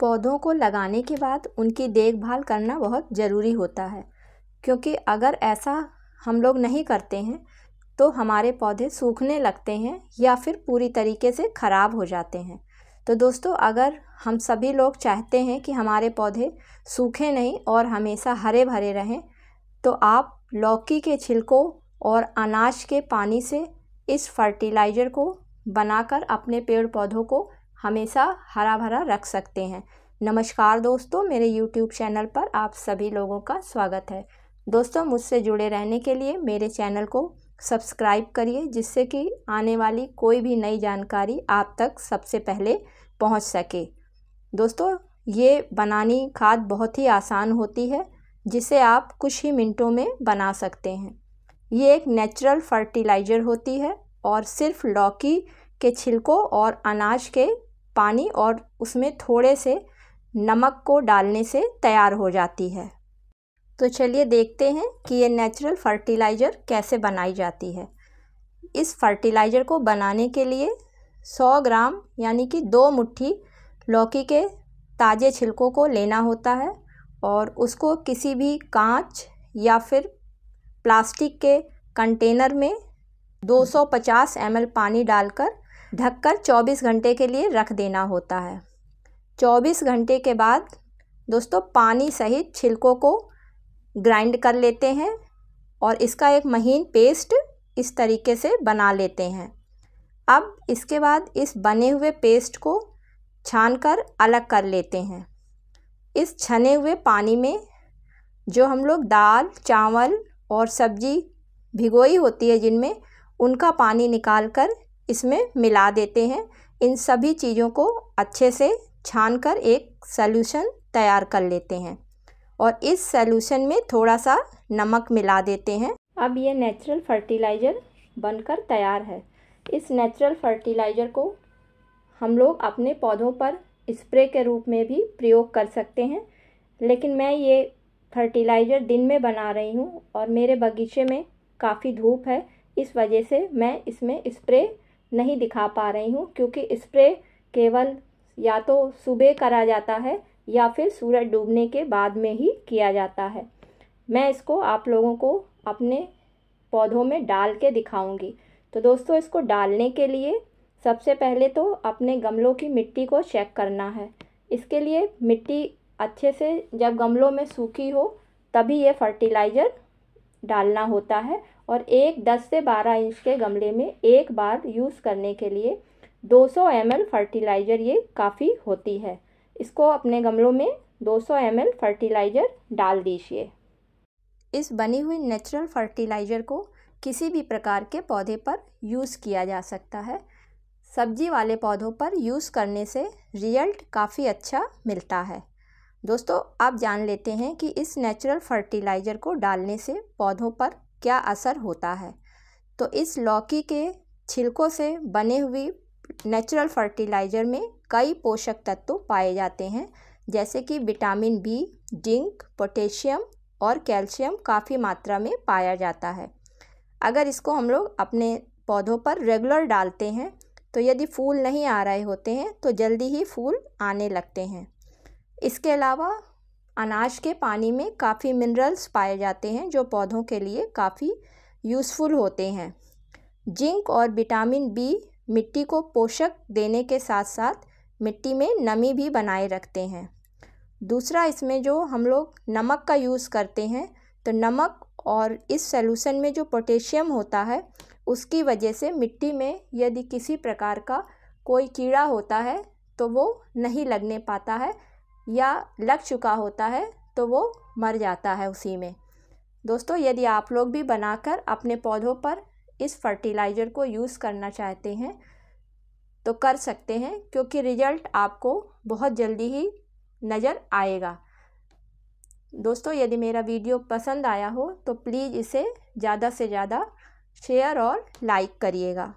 पौधों को लगाने के बाद उनकी देखभाल करना बहुत ज़रूरी होता है क्योंकि अगर ऐसा हम लोग नहीं करते हैं तो हमारे पौधे सूखने लगते हैं या फिर पूरी तरीके से ख़राब हो जाते हैं तो दोस्तों अगर हम सभी लोग चाहते हैं कि हमारे पौधे सूखे नहीं और हमेशा हरे भरे रहें तो आप लौकी के छिलकों और अनाज के पानी से इस फर्टिलाइज़र को बनाकर अपने पेड़ पौधों को हमेशा हरा भरा रख सकते हैं नमस्कार दोस्तों मेरे YouTube चैनल पर आप सभी लोगों का स्वागत है दोस्तों मुझसे जुड़े रहने के लिए मेरे चैनल को सब्सक्राइब करिए जिससे कि आने वाली कोई भी नई जानकारी आप तक सबसे पहले पहुंच सके दोस्तों ये बनानी खाद बहुत ही आसान होती है जिसे आप कुछ ही मिनटों में बना सकते हैं ये एक नेचुरल फर्टिलाइज़र होती है और सिर्फ लौकी के छिलकों और अनाज के पानी और उसमें थोड़े से नमक को डालने से तैयार हो जाती है तो चलिए देखते हैं कि ये नेचुरल फर्टिलाइज़र कैसे बनाई जाती है इस फर्टिलाइज़र को बनाने के लिए 100 ग्राम यानी कि दो मुट्ठी लौकी के ताज़े छिलकों को लेना होता है और उसको किसी भी कांच या फिर प्लास्टिक के कंटेनर में 250 ml पानी डालकर ढककर 24 घंटे के लिए रख देना होता है 24 घंटे के बाद दोस्तों पानी सहित छिलकों को ग्राइंड कर लेते हैं और इसका एक महीन पेस्ट इस तरीके से बना लेते हैं अब इसके बाद इस बने हुए पेस्ट को छान कर अलग कर लेते हैं इस छने हुए पानी में जो हम लोग दाल चावल और सब्जी भिगोई होती है जिनमें उनका पानी निकाल कर इसमें मिला देते हैं इन सभी चीज़ों को अच्छे से छान कर एक सल्यूशन तैयार कर लेते हैं और इस सल्यूशन में थोड़ा सा नमक मिला देते हैं अब ये नेचुरल फर्टिलाइज़र बनकर तैयार है इस नेचुरल फर्टिलाइज़र को हम लोग अपने पौधों पर स्प्रे के रूप में भी प्रयोग कर सकते हैं लेकिन मैं ये फर्टिलाइज़र दिन में बना रही हूँ और मेरे बगीचे में काफ़ी धूप है इस वजह से मैं इसमें स्प्रे नहीं दिखा पा रही हूँ क्योंकि स्प्रे केवल या तो सुबह करा जाता है या फिर सूरज डूबने के बाद में ही किया जाता है मैं इसको आप लोगों को अपने पौधों में डाल के दिखाऊंगी तो दोस्तों इसको डालने के लिए सबसे पहले तो अपने गमलों की मिट्टी को चेक करना है इसके लिए मिट्टी अच्छे से जब गमलों में सूखी हो तभी ये फर्टिलाइज़र डालना होता है और एक 10 से 12 इंच के गमले में एक बार यूज़ करने के लिए 200 सौ फर्टिलाइज़र ये काफ़ी होती है इसको अपने गमलों में 200 सौ फर्टिलाइज़र डाल दीजिए इस बनी हुई नेचुरल फर्टिलाइज़र को किसी भी प्रकार के पौधे पर यूज़ किया जा सकता है सब्जी वाले पौधों पर यूज़ करने से रिजल्ट काफ़ी अच्छा मिलता है दोस्तों आप जान लेते हैं कि इस नेचुरल फर्टिलाइज़र को डालने से पौधों पर क्या असर होता है तो इस लौकी के छिलकों से बने हुए नेचुरल फर्टिलाइज़र में कई पोषक तत्व पाए जाते हैं जैसे कि विटामिन बी जिंक पोटेशियम और कैल्शियम काफ़ी मात्रा में पाया जाता है अगर इसको हम लोग अपने पौधों पर रेगुलर डालते हैं तो यदि फूल नहीं आ रहे होते हैं तो जल्दी ही फूल आने लगते हैं इसके अलावा अनाज के पानी में काफ़ी मिनरल्स पाए जाते हैं जो पौधों के लिए काफ़ी यूज़फुल होते हैं जिंक और विटामिन बी मिट्टी को पोषक देने के साथ साथ मिट्टी में नमी भी बनाए रखते हैं दूसरा इसमें जो हम लोग नमक का यूज़ करते हैं तो नमक और इस सॉल्यूशन में जो पोटेशियम होता है उसकी वजह से मिट्टी में यदि किसी प्रकार का कोई कीड़ा होता है तो वो नहीं लगने पाता है या लग चुका होता है तो वो मर जाता है उसी में दोस्तों यदि आप लोग भी बनाकर अपने पौधों पर इस फर्टिलाइज़र को यूज़ करना चाहते हैं तो कर सकते हैं क्योंकि रिजल्ट आपको बहुत जल्दी ही नज़र आएगा दोस्तों यदि मेरा वीडियो पसंद आया हो तो प्लीज़ इसे ज़्यादा से ज़्यादा शेयर और लाइक करिएगा